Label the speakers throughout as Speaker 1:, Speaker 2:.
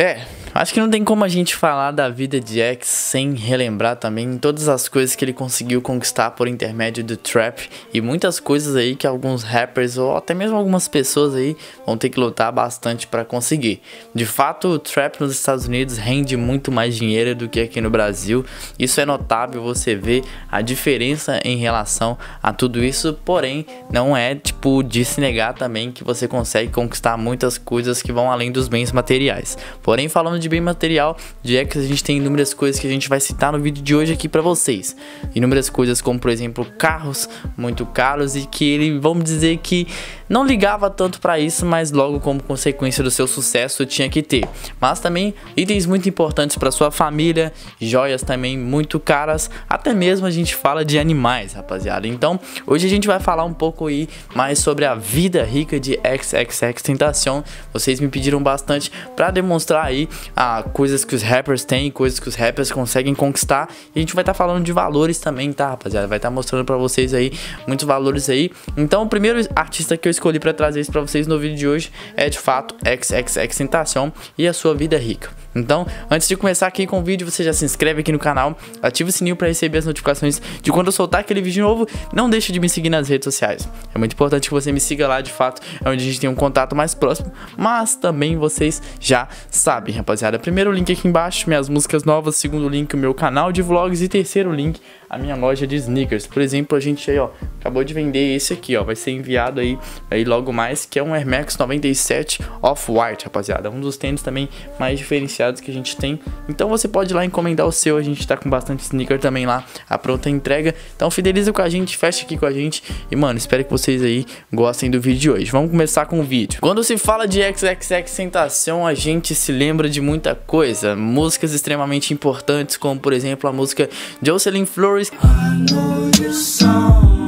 Speaker 1: É, eh. Acho que não tem como a gente falar da vida de X sem relembrar também todas as coisas que ele conseguiu conquistar por intermédio do trap e muitas coisas aí que alguns rappers ou até mesmo algumas pessoas aí vão ter que lutar bastante para conseguir. De fato, o trap nos Estados Unidos rende muito mais dinheiro do que aqui no Brasil. Isso é notável, você vê a diferença em relação a tudo isso, porém, não é tipo de se negar também que você consegue conquistar muitas coisas que vão além dos bens materiais. Porém, falando de bem material de X, a gente tem inúmeras coisas que a gente vai citar no vídeo de hoje aqui para vocês. Inúmeras coisas como, por exemplo, carros muito caros e que ele, vamos dizer que não ligava tanto para isso, mas logo como consequência do seu sucesso tinha que ter. Mas também itens muito importantes para sua família, joias também muito caras, até mesmo a gente fala de animais, rapaziada. Então, hoje a gente vai falar um pouco aí mais sobre a vida rica de XXX Tentacion. Vocês me pediram bastante para demonstrar aí ah, coisas que os rappers têm, coisas que os rappers conseguem conquistar. E a gente vai estar tá falando de valores também, tá, rapaziada? Vai estar tá mostrando para vocês aí muitos valores aí. Então, o primeiro artista que eu escolhi para trazer isso para vocês no vídeo de hoje é de fato XXX Tentação e a sua vida rica. Então, antes de começar aqui com o vídeo, você já se inscreve aqui no canal, ativa o sininho para receber as notificações de quando eu soltar aquele vídeo novo. Não deixe de me seguir nas redes sociais. É muito importante que você me siga lá, de fato, é onde a gente tem um contato mais próximo, mas também vocês já sabem, rapaziada. Primeiro link aqui embaixo, minhas músicas novas, segundo link, o meu canal de vlogs e terceiro link, a minha loja de sneakers. Por exemplo, a gente aí, ó, acabou de vender esse aqui, ó, vai ser enviado aí, aí logo mais, que é um Air Max 97 Off-White, rapaziada. Um dos tênis também mais diferenciados diferenciados que a gente tem. Então você pode ir lá encomendar o seu, a gente tá com bastante sneaker também lá, a pronta entrega. Então fideliza com a gente, fecha aqui com a gente e, mano, espero que vocês aí gostem do vídeo de hoje. Vamos começar com o vídeo. Quando se fala de XXX Sentação, a gente se lembra de muita coisa, músicas extremamente importantes, como por exemplo a música Jocelyn Flores. I know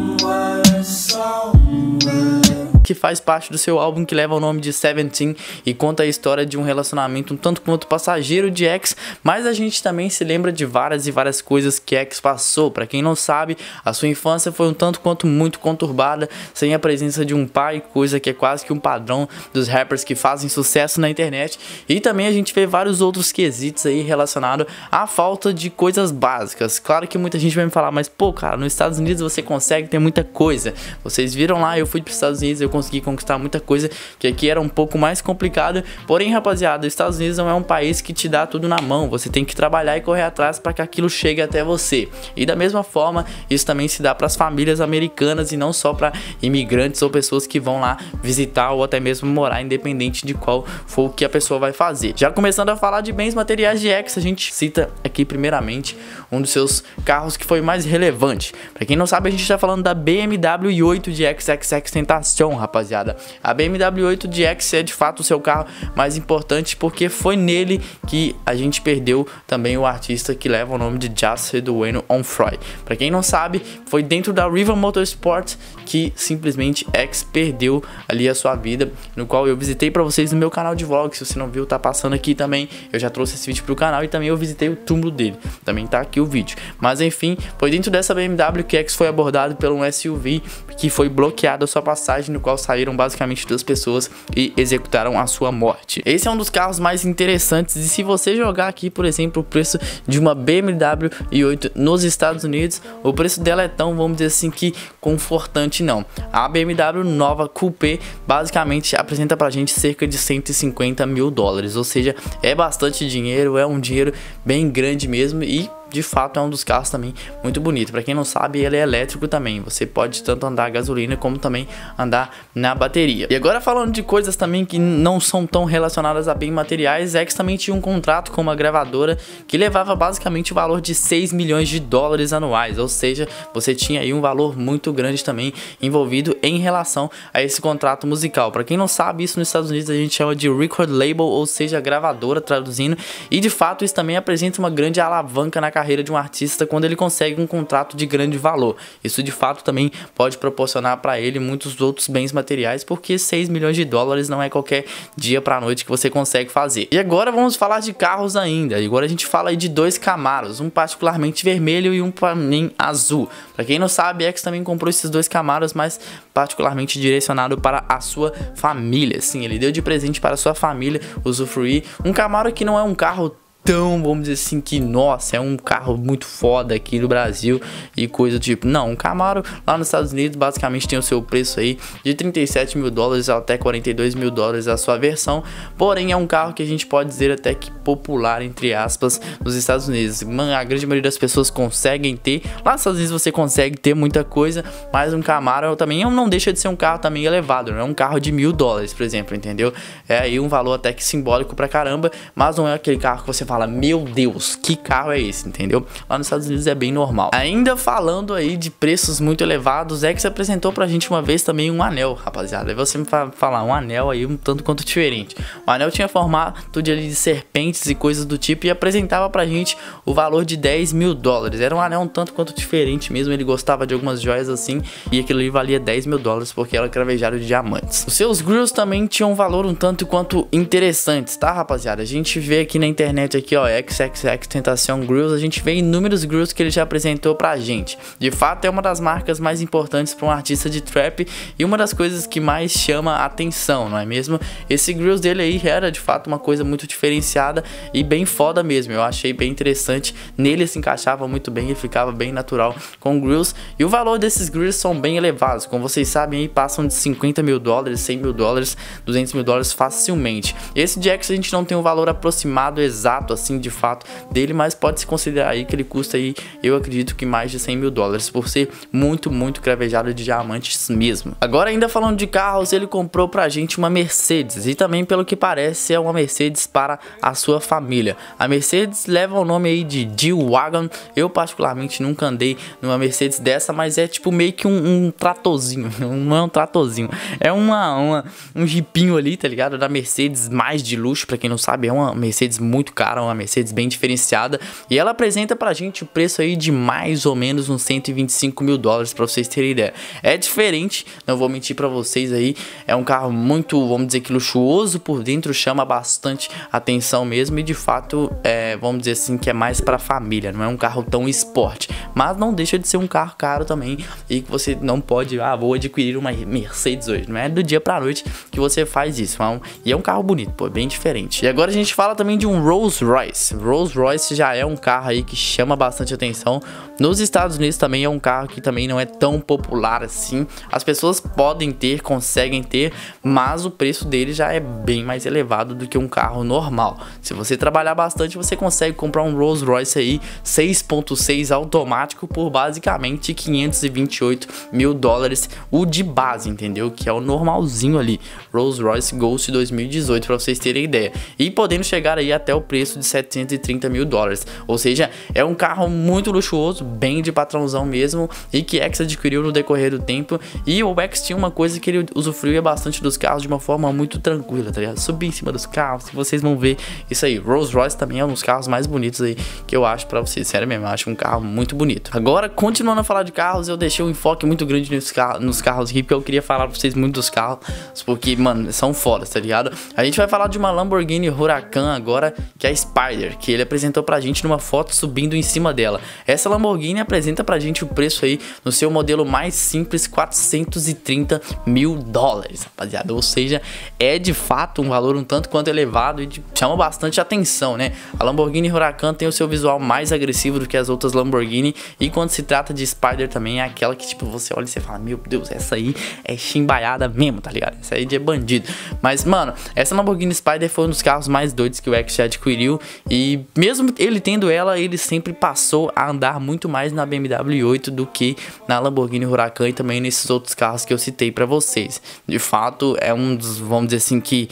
Speaker 1: que faz parte do seu álbum que leva o nome de Seventeen e conta a história de um relacionamento um tanto quanto passageiro de X, mas a gente também se lembra de várias e várias coisas que X passou. Para quem não sabe, a sua infância foi um tanto quanto muito conturbada, sem a presença de um pai, coisa que é quase que um padrão dos rappers que fazem sucesso na internet. E também a gente vê vários outros quesitos aí relacionados à falta de coisas básicas. Claro que muita gente vai me falar, mas pô, cara, nos Estados Unidos você consegue ter muita coisa. Vocês viram lá, eu fui para os Estados Unidos, eu consegui conquistar muita coisa, que aqui era um pouco mais complicado. Porém, rapaziada, os Estados Unidos não é um país que te dá tudo na mão, você tem que trabalhar e correr atrás para que aquilo chegue até você. E da mesma forma, isso também se dá para as famílias americanas e não só para imigrantes ou pessoas que vão lá visitar ou até mesmo morar, independente de qual for o que a pessoa vai fazer. Já começando a falar de bens materiais de X, a gente cita aqui primeiramente um dos seus carros que foi mais relevante. Para quem não sabe, a gente está falando da BMW i8 de XXX Tentação, rapaziada. A BMW 8 X é de fato o seu carro mais importante porque foi nele que a gente perdeu também o artista que leva o nome de Jace Dueno Onfroy. Para quem não sabe, foi dentro da River Motorsport que simplesmente X perdeu ali a sua vida, no qual eu visitei para vocês no meu canal de vlog, se você não viu, tá passando aqui também. Eu já trouxe esse vídeo pro canal e também eu visitei o túmulo dele. Também tá aqui o vídeo. Mas enfim, foi dentro dessa BMW que X foi abordado pelo um SUV que foi bloqueado a sua passagem, no qual qual saíram basicamente duas pessoas e executaram a sua morte. Esse é um dos carros mais interessantes e se você jogar aqui, por exemplo, o preço de uma BMW i8 nos Estados Unidos, o preço dela é tão, vamos dizer assim, que confortante não. A BMW nova Coupé basicamente apresenta pra gente cerca de 150 mil dólares, ou seja, é bastante dinheiro, é um dinheiro bem grande mesmo e de fato é um dos carros também muito bonito. Para quem não sabe, ele é elétrico também. Você pode tanto andar a gasolina como também andar na bateria. E agora falando de coisas também que não são tão relacionadas a bem materiais, X é também tinha um contrato com uma gravadora que levava basicamente o valor de 6 milhões de dólares anuais, ou seja, você tinha aí um valor muito grande também envolvido em relação a esse contrato musical. Para quem não sabe, isso nos Estados Unidos a gente chama de record label, ou seja, gravadora traduzindo, e de fato isso também apresenta uma grande alavanca na carreira de um artista quando ele consegue um contrato de grande valor. Isso de fato também pode proporcionar para ele muitos outros bens materiais, porque 6 milhões de dólares não é qualquer dia para noite que você consegue fazer. E agora vamos falar de carros ainda. agora a gente fala aí de dois Camaros, um particularmente vermelho e um para mim azul. Para quem não sabe, X também comprou esses dois Camaros, mas particularmente direcionado para a sua família. Sim, ele deu de presente para sua família usufruir um Camaro que não é um carro tão, vamos dizer assim, que nossa, é um carro muito foda aqui no Brasil e coisa do tipo. Não, um Camaro lá nos Estados Unidos basicamente tem o seu preço aí de 37 mil dólares até 42 mil dólares a sua versão, porém é um carro que a gente pode dizer até que popular, entre aspas, nos Estados Unidos. A grande maioria das pessoas conseguem ter, lá nos Estados Unidos você consegue ter muita coisa, mas um Camaro também não deixa de ser um carro também elevado, não é um carro de mil dólares, por exemplo, entendeu? É aí um valor até que simbólico pra caramba, mas não é aquele carro que você fala fala, meu Deus, que carro é esse, entendeu? Lá nos Estados Unidos é bem normal. Ainda falando aí de preços muito elevados, é que se apresentou pra gente uma vez também um anel, rapaziada. Aí você me fa falar, um anel aí um tanto quanto diferente. O anel tinha formato de, ali, de serpentes e coisas do tipo e apresentava pra gente o valor de 10 mil dólares. Era um anel um tanto quanto diferente mesmo, ele gostava de algumas joias assim e aquilo ali valia 10 mil dólares porque era cravejado de diamantes. Os seus grills também tinham um valor um tanto quanto interessantes, tá rapaziada? A gente vê aqui na internet aqui aqui, ó, XXX Tentação Grills, a gente vê inúmeros grills que ele já apresentou pra gente. De fato, é uma das marcas mais importantes para um artista de trap e uma das coisas que mais chama a atenção, não é mesmo? Esse grills dele aí era de fato uma coisa muito diferenciada e bem foda mesmo. Eu achei bem interessante, nele se encaixava muito bem e ficava bem natural com grills. E o valor desses grills são bem elevados, como vocês sabem aí, passam de 50 mil dólares, 100 mil dólares, 200 mil dólares facilmente. Esse Jax a gente não tem um valor aproximado exato assim, de fato dele, mas pode se considerar aí que ele custa aí, eu acredito que mais de 100 mil dólares, por ser muito, muito cravejado de diamantes mesmo. Agora, ainda falando de carros, ele comprou pra gente uma Mercedes, e também pelo que parece é uma Mercedes para a sua família. A Mercedes leva o nome aí de G-Wagon, eu particularmente nunca andei numa Mercedes dessa, mas é tipo meio que um, um tratorzinho, não é um tratorzinho, é uma, uma, um jipinho ali, tá ligado? Da Mercedes mais de luxo, pra quem não sabe, é uma Mercedes muito cara, uma Mercedes bem diferenciada. E ela apresenta pra gente o preço aí de mais ou menos uns 125 mil dólares, pra vocês terem ideia. É diferente, não vou mentir pra vocês aí, é um carro muito, vamos dizer que luxuoso por dentro, chama bastante atenção mesmo e de fato, é, vamos dizer assim, que é mais pra família, não é um carro tão esporte. Mas não deixa de ser um carro caro também e que você não pode, ah, vou adquirir uma Mercedes hoje, não é do dia pra noite que você faz isso. É e é um carro bonito, pô, bem diferente. E agora a gente fala também de um Rolls Rolls-Royce. Rolls-Royce já é um carro aí que chama bastante atenção. Nos Estados Unidos também é um carro que também não é tão popular assim. As pessoas podem ter, conseguem ter, mas o preço dele já é bem mais elevado do que um carro normal. Se você trabalhar bastante, você consegue comprar um Rolls-Royce aí 6.6 automático por basicamente 528 mil dólares o de base, entendeu? Que é o normalzinho ali. Rolls-Royce Ghost 2018 para vocês terem ideia. E podendo chegar aí até o preço preço de 730 mil dólares. Ou seja, é um carro muito luxuoso, bem de patrãozão mesmo, e que X adquiriu no decorrer do tempo. E o X tinha uma coisa que ele usufruía bastante dos carros de uma forma muito tranquila, tá ligado? Subir em cima dos carros, vocês vão ver isso aí. Rolls Royce também é um dos carros mais bonitos aí que eu acho para vocês. Sério mesmo, eu acho um carro muito bonito. Agora, continuando a falar de carros, eu deixei um enfoque muito grande nos, car nos carros aqui, porque eu queria falar pra vocês muito dos carros, porque, mano, são fodas, tá ligado? A gente vai falar de uma Lamborghini Huracan agora, que é Spider, que ele apresentou pra gente numa foto subindo em cima dela. Essa Lamborghini apresenta pra gente o preço aí no seu modelo mais simples, 430 mil dólares, rapaziada. Ou seja, é de fato um valor um tanto quanto elevado e chama bastante atenção, né? A Lamborghini Huracan tem o seu visual mais agressivo do que as outras Lamborghini e quando se trata de Spider também é aquela que tipo você olha e você fala, meu Deus, essa aí é chimbaiada mesmo, tá ligado? Essa aí é bandido. Mas, mano, essa Lamborghini Spider foi um dos carros mais doidos que o X já adquiriu e mesmo ele tendo ela, ele sempre passou a andar muito mais na BMW 8 do que na Lamborghini Huracan e também nesses outros carros que eu citei para vocês. De fato, é um dos, vamos dizer assim, que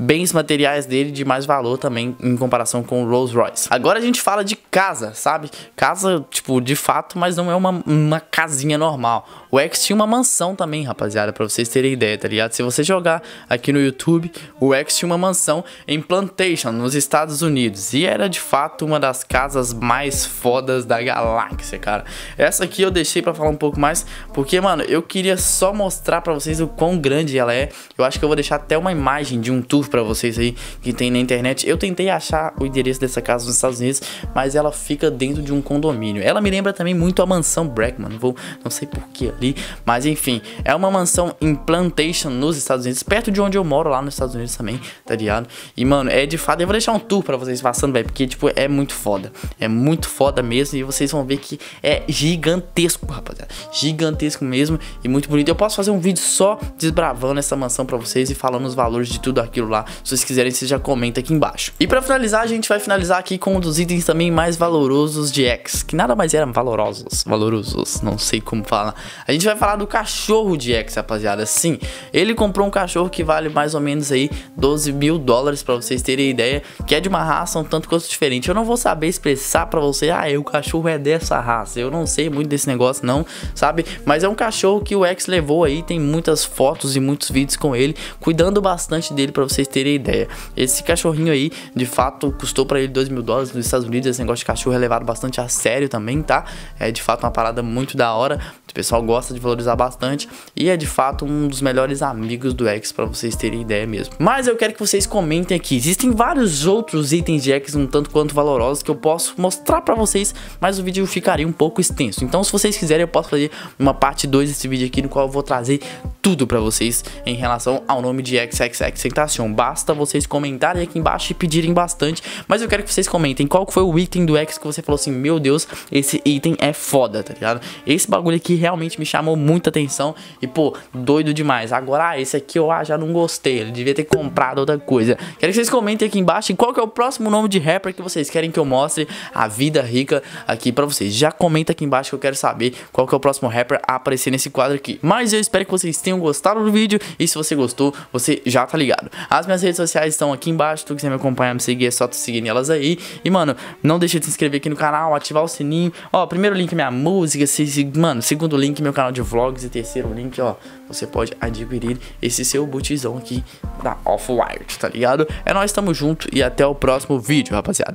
Speaker 1: bens materiais dele de mais valor também em comparação com o Rolls Royce. Agora a gente fala de casa, sabe? Casa, tipo, de fato, mas não é uma, uma casinha normal. O X tinha uma mansão também, rapaziada, pra vocês terem ideia, tá ligado? Se você jogar aqui no YouTube, o X tinha uma mansão em Plantation, nos Estados Unidos. E era de fato uma das casas mais fodas da galáxia, cara. Essa aqui eu deixei pra falar um pouco mais, porque, mano, eu queria só mostrar pra vocês o quão grande ela é. Eu acho que eu vou deixar até uma imagem de um tour para vocês aí que tem na internet. Eu tentei achar o endereço dessa casa nos Estados Unidos, mas ela fica dentro de um condomínio. Ela me lembra também muito a mansão Brackman, vou, não sei porquê ali, mas enfim, é uma mansão em Plantation nos Estados Unidos, perto de onde eu moro lá nos Estados Unidos também, tá ligado? E mano, é de fato, eu vou deixar um tour para vocês passando, velho, porque tipo, é muito foda. É muito foda mesmo e vocês vão ver que é gigantesco, rapaziada. Gigantesco mesmo e muito bonito. Eu posso fazer um vídeo só desbravando essa mansão para vocês e falando os valores de tudo aquilo lá lá. Se vocês quiserem, vocês já comenta aqui embaixo. E pra finalizar, a gente vai finalizar aqui com um dos itens também mais valorosos de X, que nada mais eram valorosos, valorosos, não sei como fala. A gente vai falar do cachorro de X, rapaziada. Sim, ele comprou um cachorro que vale mais ou menos aí 12 mil dólares, pra vocês terem ideia, que é de uma raça um tanto quanto diferente. Eu não vou saber expressar pra você, ah, é, o cachorro é dessa raça. Eu não sei muito desse negócio, não, sabe? Mas é um cachorro que o X levou aí, tem muitas fotos e muitos vídeos com ele, cuidando bastante dele pra vocês terem ideia. Esse cachorrinho aí, de fato, custou para ele 2 mil dólares nos Estados Unidos. Esse negócio de cachorro é levado bastante a sério também, tá? É de fato uma parada muito da hora. O pessoal gosta de valorizar bastante e é de fato um dos melhores amigos do X para vocês terem ideia mesmo. Mas eu quero que vocês comentem aqui. Existem vários outros itens de X um tanto quanto valorosos que eu posso mostrar para vocês, mas o vídeo ficaria um pouco extenso. Então se vocês quiserem eu posso fazer uma parte 2 desse vídeo aqui no qual eu vou trazer tudo para vocês em relação ao nome de XXX Tentacion. Basta vocês comentarem aqui embaixo e pedirem bastante, mas eu quero que vocês comentem qual foi o item do X que você falou assim, meu Deus, esse item é foda, tá ligado? Esse bagulho aqui realmente me chamou muita atenção e, pô, doido demais. Agora, ah, esse aqui eu ah, já não gostei, ele devia ter comprado outra coisa. Quero que vocês comentem aqui embaixo qual que é o próximo nome de rapper que vocês querem que eu mostre a vida rica aqui pra vocês. Já comenta aqui embaixo que eu quero saber qual que é o próximo rapper a aparecer nesse quadro aqui. Mas eu espero que vocês tenham gostado do vídeo e se você gostou, você já tá ligado. As minhas redes sociais estão aqui embaixo, tu quiser me acompanhar, me seguir, é só tu seguir nelas aí. E, mano, não deixa de se inscrever aqui no canal, ativar o sininho. Ó, primeiro link é minha música, se, se, mano, segundo Segundo link, meu canal de vlogs. E terceiro link, ó, você pode adquirir esse seu bootzão aqui da Off-White, tá ligado? É nós, tamo junto e até o próximo vídeo, rapaziada.